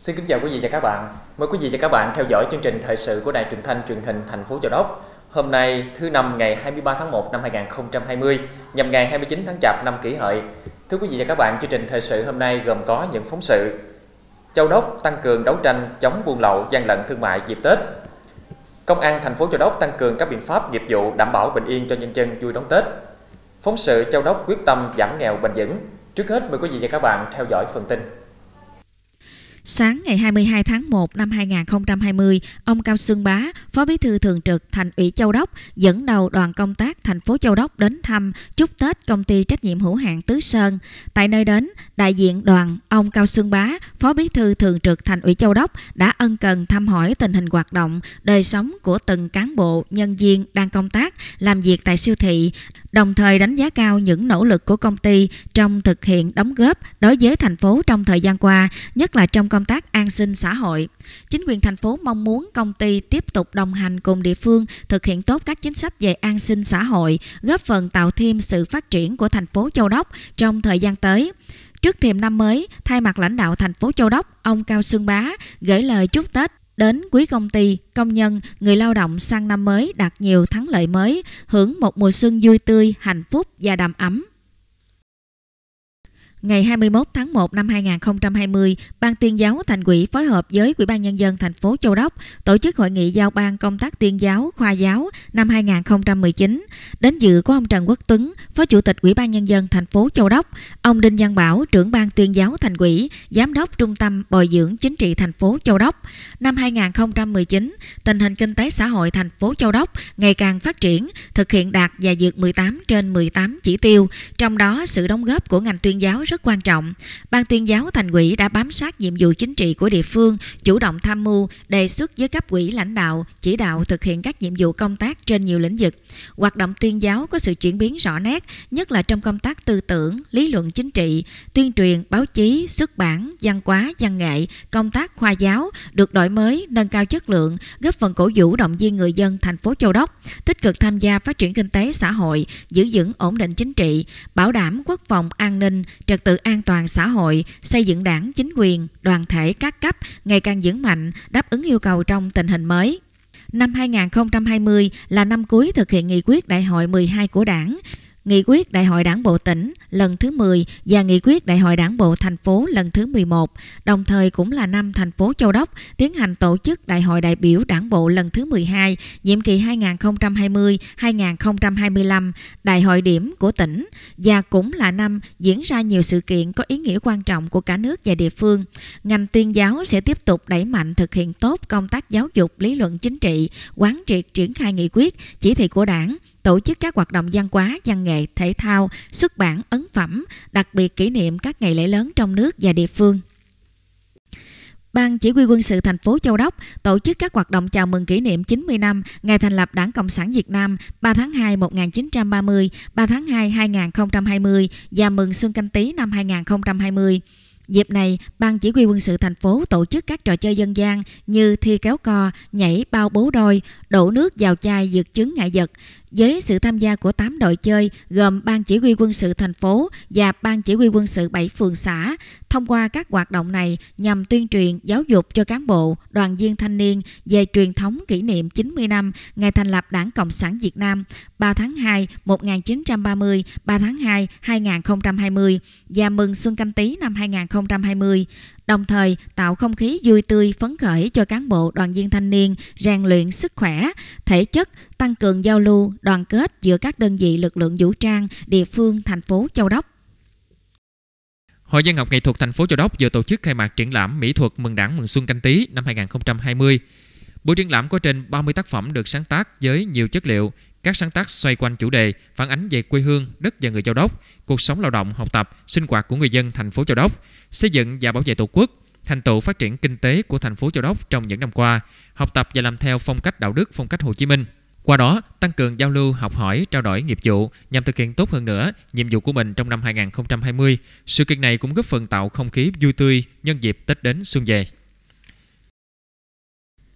Xin kính chào quý vị và các bạn. Mời quý vị và các bạn theo dõi chương trình thời sự của Đài Truyền thanh Truyền hình thành phố Châu Đốc. Hôm nay thứ năm ngày 23 tháng 1 năm 2020, nhằm ngày 29 tháng Chạp năm Kỷ Hợi. Thưa quý vị và các bạn, chương trình thời sự hôm nay gồm có những phóng sự: Châu Đốc tăng cường đấu tranh chống buôn lậu, gian lận thương mại dịp Tết. Công an thành phố Châu Đốc tăng cường các biện pháp nghiệp vụ đảm bảo bình yên cho nhân dân vui đón Tết. Phóng sự Châu Đốc quyết tâm giảm nghèo bền vững. Trước hết mời quý vị và các bạn theo dõi phần tin. Sáng ngày 22 tháng 1 năm 2020, ông Cao Xuân Bá, Phó Bí thư Thường trực Thành ủy Châu Đốc, dẫn đầu đoàn công tác thành phố Châu Đốc đến thăm chúc Tết công ty trách nhiệm hữu hạn Tứ Sơn. Tại nơi đến, đại diện đoàn ông Cao Xuân Bá, Phó Bí thư Thường trực Thành ủy Châu Đốc đã ân cần thăm hỏi tình hình hoạt động, đời sống của từng cán bộ, nhân viên đang công tác, làm việc tại siêu thị, đồng thời đánh giá cao những nỗ lực của công ty trong thực hiện đóng góp đối với thành phố trong thời gian qua, nhất là trong công tác an sinh xã hội. Chính quyền thành phố mong muốn công ty tiếp tục đồng hành cùng địa phương thực hiện tốt các chính sách về an sinh xã hội, góp phần tạo thêm sự phát triển của thành phố Châu Đốc trong thời gian tới. Trước thềm năm mới, thay mặt lãnh đạo thành phố Châu Đốc, ông Cao Xuân Bá gửi lời chúc Tết Đến quý công ty, công nhân, người lao động sang năm mới đạt nhiều thắng lợi mới, hưởng một mùa xuân vui tươi, hạnh phúc và đầm ấm. Ngày 21 tháng 1 năm 2020, Ban tuyên giáo Thành ủy phối hợp với Ủy ban Nhân dân thành phố Châu Đốc tổ chức hội nghị giao ban công tác tuyên giáo, khoa giáo năm 2019. Đến dự có ông Trần Quốc Tuấn, Phó Chủ tịch Ủy ban Nhân dân thành phố Châu Đốc, ông Đinh Văn Bảo, trưởng Ban tuyên giáo Thành ủy, Giám đốc Trung tâm Bồi dưỡng Chính trị thành phố Châu Đốc. Năm 2019, tình hình kinh tế xã hội thành phố Châu Đốc ngày càng phát triển, thực hiện đạt và vượt 18 trên 18 chỉ tiêu, trong đó sự đóng góp của ngành tuyên giáo rất quan trọng. Ban tuyên giáo thành ủy đã bám sát nhiệm vụ chính trị của địa phương, chủ động tham mưu, đề xuất với cấp ủy lãnh đạo, chỉ đạo thực hiện các nhiệm vụ công tác trên nhiều lĩnh vực. Hoạt động tuyên giáo có sự chuyển biến rõ nét, nhất là trong công tác tư tưởng, lý luận chính trị, tuyên truyền, báo chí, xuất bản, văn hóa, văn nghệ, công tác khoa giáo được đổi mới, nâng cao chất lượng, góp phần cổ vũ động viên người dân thành phố Châu Đốc tích cực tham gia phát triển kinh tế xã hội, giữ vững ổn định chính trị, bảo đảm quốc phòng an ninh, trật Trật tự an toàn xã hội, xây dựng đảng, chính quyền, đoàn thể các cấp ngày càng vững mạnh, đáp ứng yêu cầu trong tình hình mới. Năm 2020 là năm cuối thực hiện nghị quyết đại hội 12 của đảng, Nghị quyết Đại hội Đảng bộ tỉnh lần thứ 10 và Nghị quyết Đại hội Đảng bộ thành phố lần thứ 11, đồng thời cũng là năm thành phố Châu Đốc tiến hành tổ chức Đại hội đại biểu Đảng bộ lần thứ 12, nhiệm kỳ 2020-2025, Đại hội điểm của tỉnh và cũng là năm diễn ra nhiều sự kiện có ý nghĩa quan trọng của cả nước và địa phương. Ngành tuyên giáo sẽ tiếp tục đẩy mạnh thực hiện tốt công tác giáo dục lý luận chính trị, quán triệt triển khai nghị quyết, chỉ thị của Đảng tổ chức các hoạt động văn hóa, văn nghệ, thể thao, xuất bản, ấn phẩm, đặc biệt kỷ niệm các ngày lễ lớn trong nước và địa phương. Ban Chỉ huy quân sự thành phố Châu Đốc tổ chức các hoạt động chào mừng kỷ niệm 90 năm ngày thành lập Đảng Cộng sản Việt Nam 3 tháng 2 1930, 3 tháng 2 2020 và mừng Xuân Canh Tý năm 2020. Dịp này, Ban Chỉ huy quân sự thành phố tổ chức các trò chơi dân gian như thi kéo co, nhảy bao bố đôi, đổ nước vào chai dược chứng ngại vật. Với sự tham gia của 8 đội chơi gồm Ban Chỉ huy quân sự thành phố và Ban Chỉ huy quân sự 7 phường xã, thông qua các hoạt động này nhằm tuyên truyền giáo dục cho cán bộ, đoàn viên thanh niên về truyền thống kỷ niệm 90 năm ngày thành lập Đảng Cộng sản Việt Nam 3 tháng 2 1930, 3 tháng 2 2020 và mừng Xuân Canh tí năm 2020, đồng thời tạo không khí vui tươi phấn khởi cho cán bộ đoàn viên thanh niên rèn luyện sức khỏe, thể chất, tăng cường giao lưu, đoàn kết giữa các đơn vị lực lượng vũ trang địa phương thành phố Châu Đốc. Hội văn học nghệ thuật thành phố Châu Đốc vừa tổ chức khai mạc triển lãm mỹ thuật mừng Đảng mừng Xuân canh tí năm 2020. Buổi triển lãm có trên 30 tác phẩm được sáng tác với nhiều chất liệu các sáng tác xoay quanh chủ đề phản ánh về quê hương, đất và người Châu Đốc, cuộc sống lao động, học tập, sinh hoạt của người dân thành phố Châu Đốc, xây dựng và bảo vệ Tổ quốc, thành tựu phát triển kinh tế của thành phố Châu Đốc trong những năm qua, học tập và làm theo phong cách đạo đức, phong cách Hồ Chí Minh. Qua đó, tăng cường giao lưu, học hỏi, trao đổi nghiệp vụ nhằm thực hiện tốt hơn nữa nhiệm vụ của mình trong năm 2020. Sự kiện này cũng góp phần tạo không khí vui tươi nhân dịp Tết đến xuân về.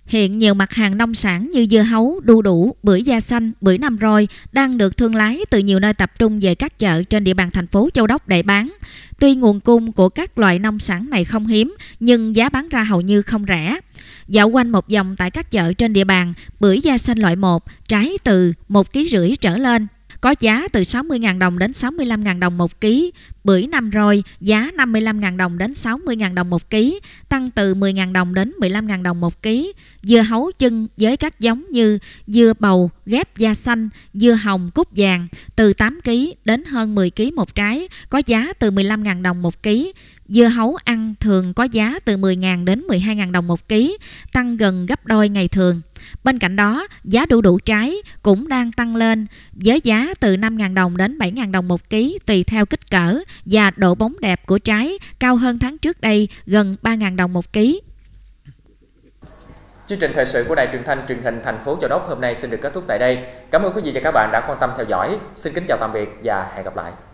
Hiện nhiều mặt hàng nông sản như dưa hấu, đu đủ, bưởi da xanh, bưởi năm roi đang được thương lái từ nhiều nơi tập trung về các chợ trên địa bàn thành phố Châu Đốc để bán. Tuy nguồn cung của các loại nông sản này không hiếm, nhưng giá bán ra hầu như không rẻ. Dạo quanh một vòng tại các chợ trên địa bàn, bưởi da xanh loại 1, trái từ 1 kg rưỡi trở lên, có giá từ 60.000 đồng đến 65.000 đồng một ký. Bưởi năm rồi giá 55.000 đồng đến 60.000 đồng một ký, tăng từ 10.000 đồng đến 15.000 đồng một ký. Dưa hấu chân với các giống như dưa bầu, ghép da xanh, dưa hồng, cúc vàng từ 8 ký đến hơn 10 ký một trái, có giá từ 15.000 đồng một ký. Dưa hấu ăn thường có giá từ 10.000 đến 12.000 đồng một ký, tăng gần gấp đôi ngày thường. Bên cạnh đó, giá đu đủ trái cũng đang tăng lên với giá từ 5.000 đồng đến 7.000 đồng một ký tùy theo kích cỡ và độ bóng đẹp của trái cao hơn tháng trước đây gần 3.000 đồng một ký. Chương trình thời sự của Đài Truyền thanh Truyền hình thành phố Châu Đốc hôm nay xin được kết thúc tại đây. Cảm ơn quý vị và các bạn đã quan tâm theo dõi. Xin kính chào tạm biệt và hẹn gặp lại.